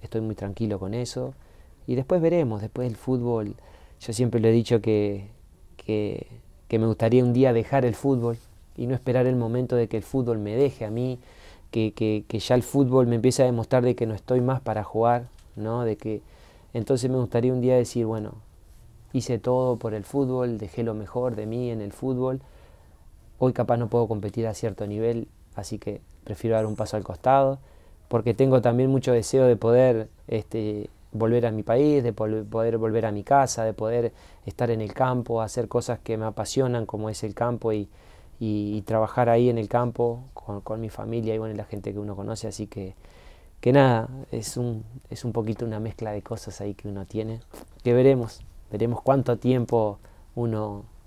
Estoy muy tranquilo con eso. Y después veremos, después del fútbol. Yo siempre le he dicho que, que, me gustaría un día dejar el fútbol y no esperar el momento de que el fútbol me deje a mí, que, que, ya el fútbol me empiece a demostrar de que no estoy más para jugar, ¿no? De que, entonces me gustaría un día decir, bueno, hice todo por el fútbol, dejé lo mejor de mí en el fútbol, hoy capaz no puedo competir a cierto nivel, así que prefiero dar un paso al costado porque tengo también mucho deseo de poder este, volver a mi país, de poder volver a mi casa, de poder estar en el campo, hacer cosas que me apasionan como es el campo y, trabajar ahí en el campo con, mi familia y con la gente que uno conoce. Así que, que nada, es un, es un poquito una mezcla de cosas ahí que uno tiene, que veremos, veremos cuánto tiempo uno